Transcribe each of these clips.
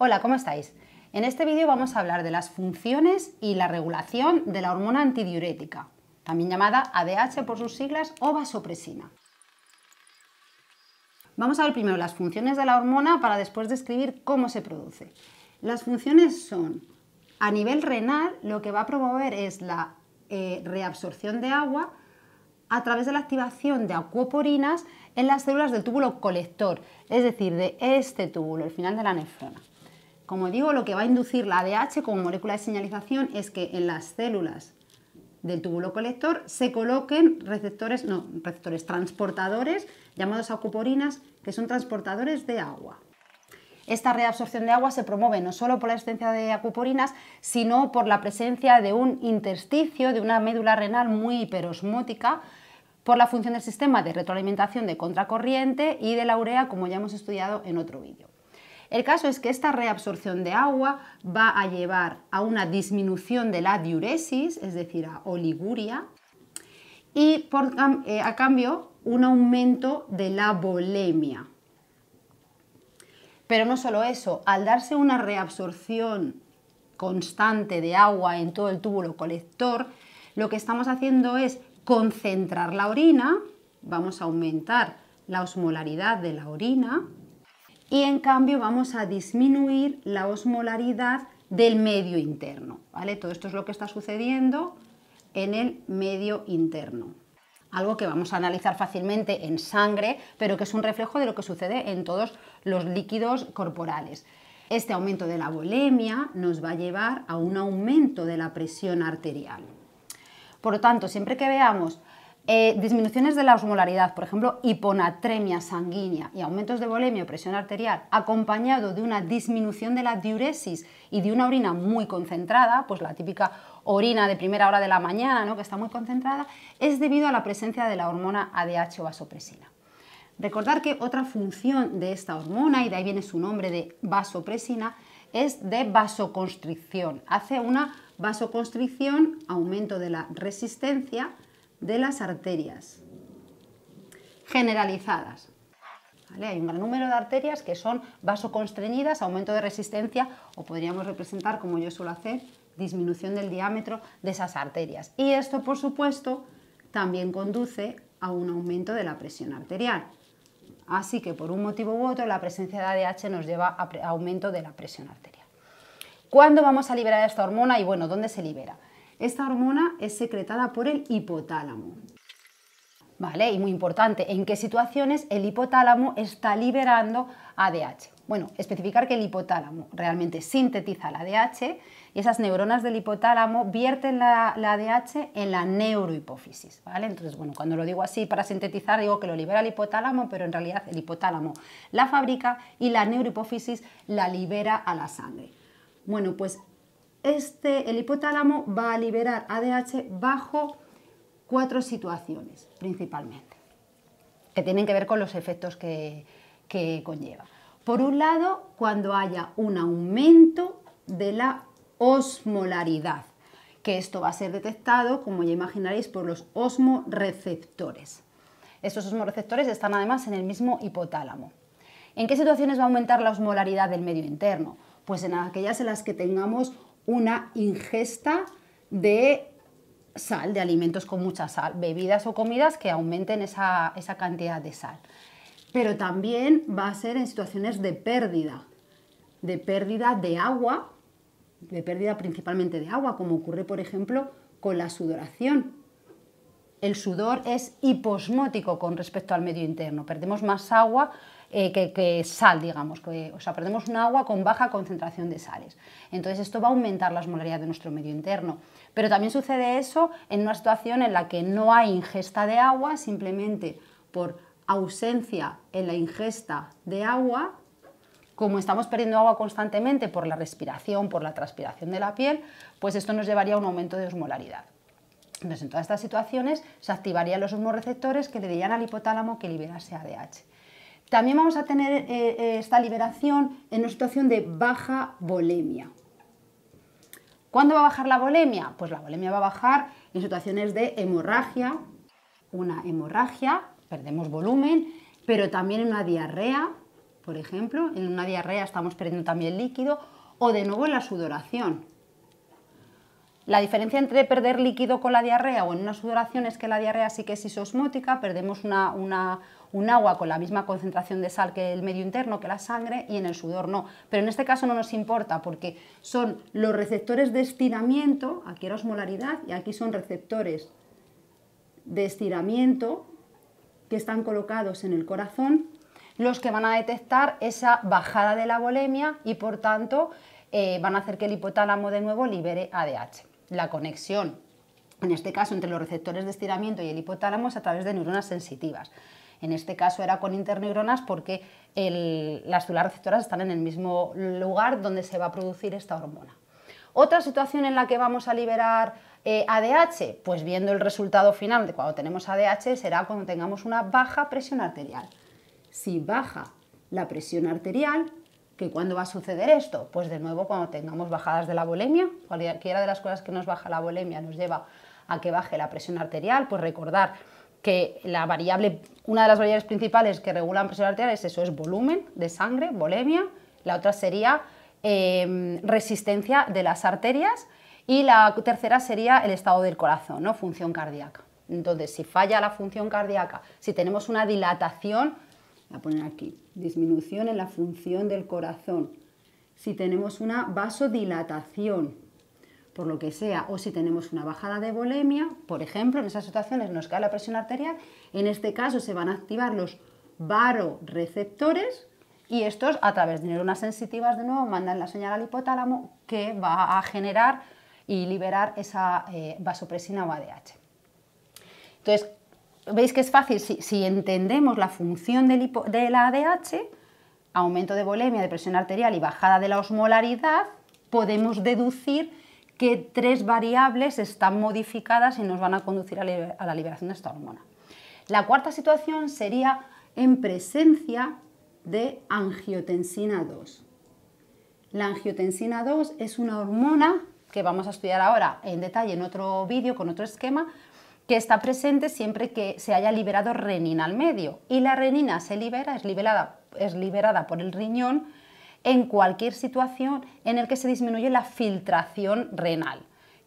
Hola, ¿cómo estáis? En este vídeo vamos a hablar de las funciones y la regulación de la hormona antidiurética, también llamada ADH por sus siglas o vasopresina. Vamos a ver primero las funciones de la hormona para después describir cómo se produce. Las funciones son, a nivel renal, lo que va a promover es la eh, reabsorción de agua a través de la activación de acuoporinas en las células del túbulo colector, es decir, de este túbulo, el final de la nefrona. Como digo, lo que va a inducir la ADH como molécula de señalización es que en las células del túbulo colector se coloquen receptores, no, receptores transportadores llamados acuporinas, que son transportadores de agua. Esta reabsorción de agua se promueve no solo por la existencia de acuporinas, sino por la presencia de un intersticio, de una médula renal muy hiperosmótica, por la función del sistema de retroalimentación de contracorriente y de la urea, como ya hemos estudiado en otro vídeo. El caso es que esta reabsorción de agua va a llevar a una disminución de la diuresis, es decir, a oliguria, y eh, a cambio un aumento de la bolemia. Pero no solo eso, al darse una reabsorción constante de agua en todo el túbulo colector, lo que estamos haciendo es concentrar la orina, vamos a aumentar la osmolaridad de la orina, y en cambio vamos a disminuir la osmolaridad del medio interno. Todo esto es lo que está sucediendo en el medio interno. Algo que vamos a analizar fácilmente en sangre, pero que es un reflejo de lo que sucede en todos los líquidos corporales. Este aumento de la volemia nos va a llevar a un aumento de la presión arterial. Por lo tanto, siempre que veamos eh, disminuciones de la osmolaridad, por ejemplo, hiponatremia sanguínea y aumentos de volemia o presión arterial, acompañado de una disminución de la diuresis y de una orina muy concentrada, pues la típica orina de primera hora de la mañana, ¿no? que está muy concentrada, es debido a la presencia de la hormona ADH o vasopresina. Recordar que otra función de esta hormona, y de ahí viene su nombre de vasopresina, es de vasoconstricción. Hace una vasoconstricción, aumento de la resistencia, de las arterias generalizadas. Hay un gran número de arterias que son vasoconstreñidas, aumento de resistencia o podríamos representar, como yo suelo hacer, disminución del diámetro de esas arterias. Y esto, por supuesto, también conduce a un aumento de la presión arterial. Así que por un motivo u otro la presencia de ADH nos lleva a aumento de la presión arterial. ¿Cuándo vamos a liberar esta hormona y bueno, dónde se libera? Esta hormona es secretada por el hipotálamo. ¿Vale? Y muy importante, ¿en qué situaciones el hipotálamo está liberando ADH? Bueno, especificar que el hipotálamo realmente sintetiza la ADH y esas neuronas del hipotálamo vierten la, ADH en la neurohipófisis, ¿vale? Entonces, bueno, cuando lo digo así para sintetizar, digo que lo libera el hipotálamo, pero en realidad el hipotálamo la fabrica y la neurohipófisis la libera a la sangre. Bueno, pues este, el hipotálamo va a liberar ADH bajo cuatro situaciones principalmente, que tienen que ver con los efectos que, que conlleva. Por un lado, cuando haya un aumento de la osmolaridad, que esto va a ser detectado, como ya imaginaréis, por los osmoreceptores. Estos osmoreceptores están además en el mismo hipotálamo. ¿En qué situaciones va a aumentar la osmolaridad del medio interno? Pues en aquellas en las que tengamos una ingesta de sal, de alimentos con mucha sal, bebidas o comidas que aumenten esa, cantidad de sal. Pero también va a ser en situaciones de pérdida, de pérdida de agua, de pérdida principalmente de agua, como ocurre por ejemplo con la sudoración. El sudor es hiposmótico con respecto al medio interno, perdemos más agua eh, que, sal, digamos, o sea, perdemos un agua con baja concentración de sales. Entonces esto va a aumentar la osmolaridad de nuestro medio interno. Pero también sucede eso en una situación en la que no hay ingesta de agua, simplemente por ausencia en la ingesta de agua, como estamos perdiendo agua constantemente por la respiración, por la transpiración de la piel, pues esto nos llevaría a un aumento de osmolaridad. Entonces, en todas estas situaciones se activarían los osmoreceptores que le dirían al hipotálamo que liberase ADH. También vamos a tener eh, eh, esta liberación en una situación de baja volemia. ¿Cuándo va a bajar la volemia? Pues la volemia va a bajar en situaciones de hemorragia, una hemorragia, perdemos volumen, pero también en una diarrea, por ejemplo, en una diarrea estamos perdiendo también líquido, o de nuevo en la sudoración. La diferencia entre perder líquido con la diarrea o en una sudoración es que la diarrea sí que es isosmótica, perdemos una, un agua con la misma concentración de sal que el medio interno, que la sangre, y en el sudor no. Pero en este caso no nos importa porque son los receptores de estiramiento, aquí era osmolaridad y aquí son receptores de estiramiento que están colocados en el corazón los que van a detectar esa bajada de la volemia y por tanto eh, van a hacer que el hipotálamo de nuevo libere ADH. La conexión, en este caso, entre los receptores de estiramiento y el hipotálamo es a través de neuronas sensitivas. En este caso era con interneuronas porque las células receptoras están en el mismo lugar donde se va a producir esta hormona. Otra situación en la que vamos a liberar ADH, eh, pues viendo el resultado final de cuando tenemos ADH será cuando tengamos una baja presión arterial. Si baja la presión arterial, cuándo va a suceder esto? Pues de nuevo cuando tengamos bajadas de la bulimia, cualquiera de las cosas que nos baja la bulimia nos lleva a que baje la presión arterial, pues recordar que la variable, una de las variables principales que regulan presión arterial es eso, es volumen de sangre, volemia, la otra sería em, resistencia de las arterias y la tercera sería el estado del corazón, ¿no? función cardíaca. Entonces, si falla la función cardíaca, si tenemos una dilatación, a poner aquí, disminución en la función del corazón, si tenemos una vasodilatación, por lo que sea, o si tenemos una bajada de volemia, por ejemplo, en esas situaciones nos cae la presión arterial, en este caso se van a activar los varoreceptores y estos a través de neuronas sensitivas de nuevo mandan la señal al hipotálamo que va a generar y liberar esa eh, vasopresina o ADH. Entonces, veis que es fácil, si, entendemos la función del de la ADH, aumento de volemia, de presión arterial y bajada de la osmolaridad, podemos deducir que tres variables están modificadas y nos van a conducir a, la liberación de esta hormona. La cuarta situación sería en presencia de angiotensina 2. La angiotensina 2 es una hormona que vamos a estudiar ahora en detalle en otro vídeo con otro esquema, que está presente siempre que se haya liberado renina al medio. Y la renina se libera, es liberada por el riñón en cualquier situación en el que se disminuye la filtración renal,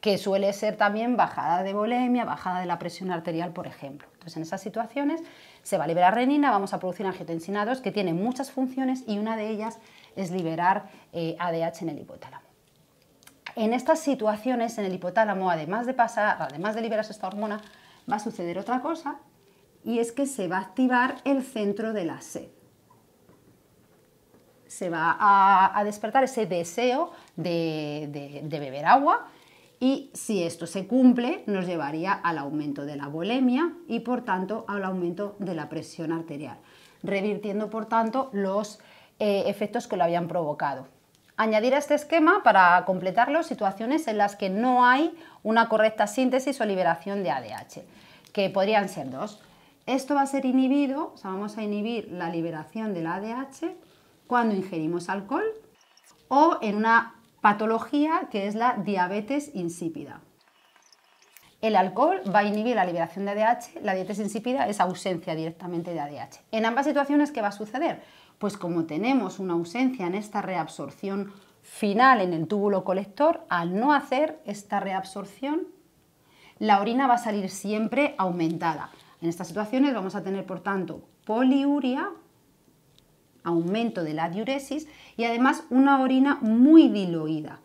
que suele ser también bajada de volemia, bajada de la presión arterial, por ejemplo. Entonces, en esas situaciones se va a liberar renina, vamos a producir angiotensina que tiene muchas funciones y una de ellas es liberar ADH eh, en el hipotálamo. En estas situaciones, en el hipotálamo, además de pasar, además de liberarse esta hormona, va a suceder otra cosa y es que se va a activar el centro de la sed se va a, despertar ese deseo de, beber agua y si esto se cumple nos llevaría al aumento de la bulimia y por tanto al aumento de la presión arterial, revirtiendo por tanto los eh, efectos que lo habían provocado. Añadir a este esquema para completarlo situaciones en las que no hay una correcta síntesis o liberación de ADH, que podrían ser dos. Esto va a ser inhibido, o sea, vamos a inhibir la liberación del ADH cuando ingerimos alcohol o en una patología que es la diabetes insípida. El alcohol va a inhibir la liberación de ADH, la diabetes insípida es ausencia directamente de ADH. En ambas situaciones, ¿qué va a suceder? Pues como tenemos una ausencia en esta reabsorción final en el túbulo colector, al no hacer esta reabsorción, la orina va a salir siempre aumentada. En estas situaciones vamos a tener, por tanto, poliuria, aumento de la diuresis y además una orina muy diluida,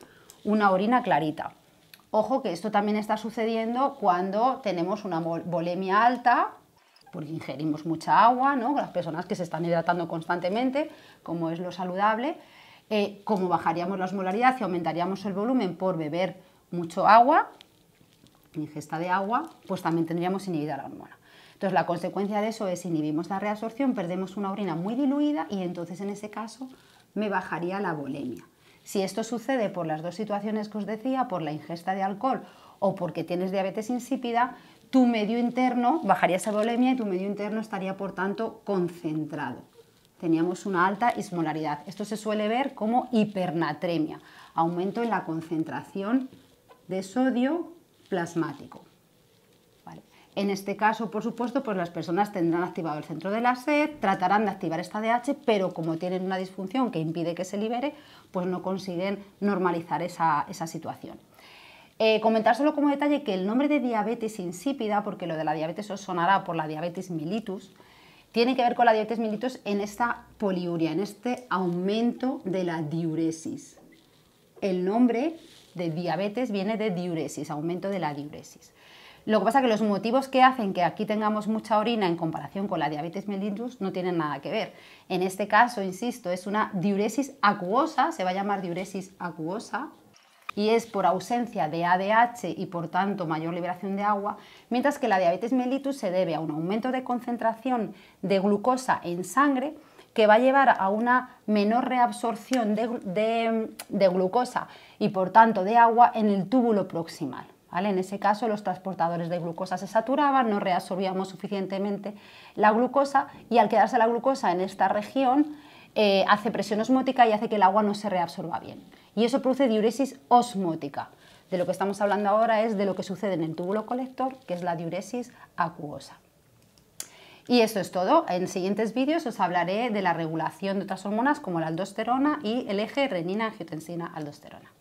una orina clarita. Ojo que esto también está sucediendo cuando tenemos una bolemia alta, porque ingerimos mucha agua, ¿no? las personas que se están hidratando constantemente, como es lo saludable, eh, como bajaríamos la osmolaridad y aumentaríamos el volumen por beber mucho agua, ingesta de agua, pues también tendríamos inhibida la hormona. Entonces, la consecuencia de eso es inhibimos la reabsorción, perdemos una orina muy diluida y entonces en ese caso me bajaría la bolemia. Si esto sucede por las dos situaciones que os decía, por la ingesta de alcohol o porque tienes diabetes insípida, tu medio interno bajaría esa bolemia y tu medio interno estaría por tanto concentrado. Teníamos una alta ismolaridad. Esto se suele ver como hipernatremia, aumento en la concentración de sodio plasmático. En este caso, por supuesto, pues las personas tendrán activado el centro de la sed, tratarán de activar esta DH, pero como tienen una disfunción que impide que se libere, pues no consiguen normalizar esa, situación. Eh, comentárselo como detalle que el nombre de diabetes insípida, porque lo de la diabetes os sonará por la diabetes mellitus, tiene que ver con la diabetes mellitus en esta poliuria, en este aumento de la diuresis. El nombre de diabetes viene de diuresis, aumento de la diuresis. Lo que pasa es que los motivos que hacen que aquí tengamos mucha orina en comparación con la diabetes mellitus no tienen nada que ver. En este caso, insisto, es una diuresis acuosa, se va a llamar diuresis acuosa, y es por ausencia de ADH y por tanto mayor liberación de agua, mientras que la diabetes mellitus se debe a un aumento de concentración de glucosa en sangre que va a llevar a una menor reabsorción de, de glucosa y por tanto de agua en el túbulo proximal. En ese caso, los transportadores de glucosa se saturaban, no reabsorbíamos suficientemente la glucosa y al quedarse la glucosa en esta región eh, hace presión osmótica y hace que el agua no se reabsorba bien. Y eso produce diuresis osmótica. De lo que estamos hablando ahora es de lo que sucede en el túbulo colector, que es la diuresis acuosa. Y eso es todo. En siguientes vídeos os hablaré de la regulación de otras hormonas como la aldosterona y el eje renina-angiotensina-aldosterona.